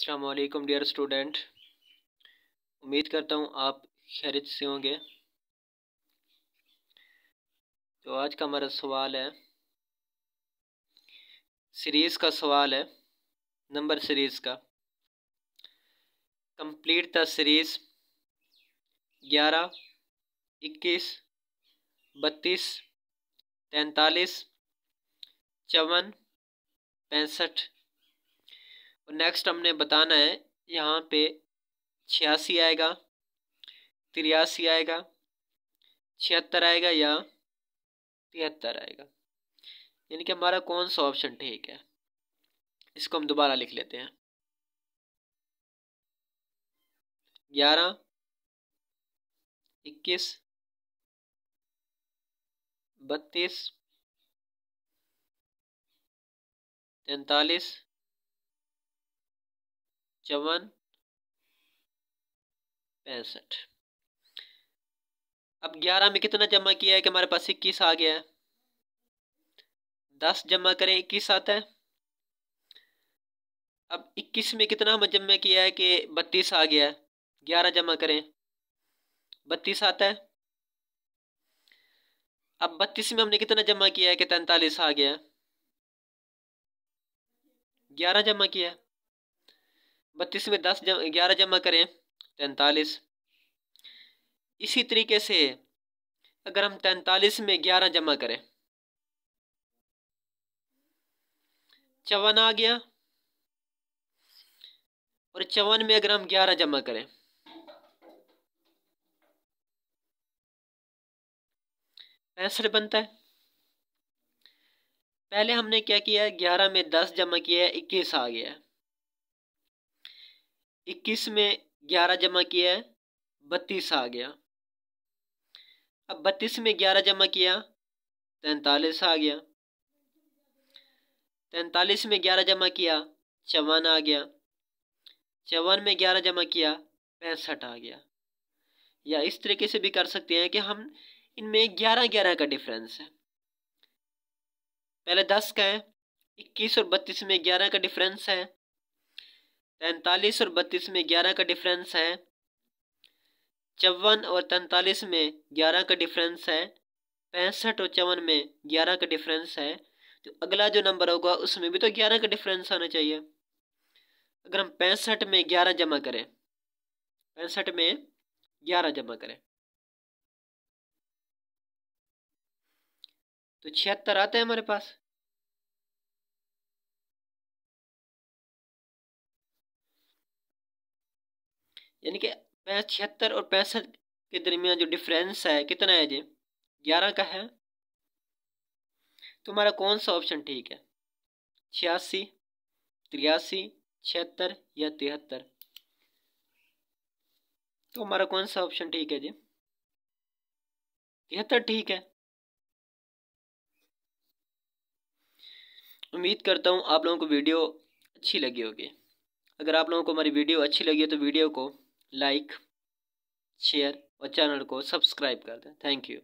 Aslam dear student उम्मीद करता हूँ आप खैरित से होंगे तो आज का हमारा सवाल है सीरीज़ का सवाल है नंबर सीरीज़ का कंप्लीट द सीरीज़ ग्यारह इक्कीस बत्तीस तैतालीस चौवन पैंसठ और नेक्स्ट हमने बताना है यहाँ पे छियासी आएगा तिरासी आएगा छिहत्तर आएगा या तिहत्तर आएगा यानी कि हमारा कौन सा ऑप्शन ठीक है इसको हम दोबारा लिख लेते हैं ग्यारह इक्कीस बत्तीस तैतालीस चौवन पैंसठ अब ग्यारह में कितना जमा किया है कि हमारे पास इक्कीस आ गया है दस जमा करें इक्कीस आता है अब इक्कीस में कितना हम जमा किया है कि बत्तीस आ गया है ग्यारह जमा करें बत्तीस आता है अब बत्तीस में हमने कितना जमा किया है कि तैंतालीस आ गया है ग्यारह जमा किया है बत्तीस में दस जम ग्यारह जमा करें तैंतालीस इसी तरीके से अगर हम तैंतालीस में ग्यारह जमा करें चौवन आ गया और चौवन में अगर हम ग्यारह जमा करें पैंसठ बनता है पहले हमने क्या किया ग्यारह में दस जमा किया है इक्कीस आ गया है इक्कीस में ग्यारह जमा किया है बत्तीस आ गया अब बत्तीस में ग्यारह जमा किया तैंतालीस आ गया तैंतालीस में ग्यारह जमा किया चौवन आ गया चौवन में ग्यारह जमा किया पैंसठ आ गया या इस तरीके से भी कर सकते हैं कि हम इनमें ग्यारह ग्यारह का डिफरेंस है पहले दस का है इक्कीस और बत्तीस में ग्यारह का डिफरेंस है तैंतालीस और बत्तीस में ग्यारह का डिफरेंस है चौवन और तैंतालीस में ग्यारह का डिफरेंस है पैंसठ और चौवन में ग्यारह का डिफरेंस है तो अगला जो नंबर होगा उसमें भी तो ग्यारह का डिफरेंस होना चाहिए अगर हम पैंसठ में ग्यारह जमा करें पैंसठ में ग्यारह जमा करें तो छिहत्तर आते हैं हमारे पास यानी कि छिहत्तर और पैंसठ के दरमियान जो डिफरेंस है कितना है जी ग्यारह का है तुम्हारा कौन सा ऑप्शन ठीक है छियासी तिरासी छिहत्तर या तिहत्तर तो हमारा कौन सा ऑप्शन ठीक है जी तिहत्तर ठीक है उम्मीद करता हूँ आप लोगों को वीडियो अच्छी लगी होगी अगर आप लोगों को हमारी वीडियो अच्छी लगी है तो वीडियो को लाइक शेयर और चैनल को सब्सक्राइब कर दें थैंक यू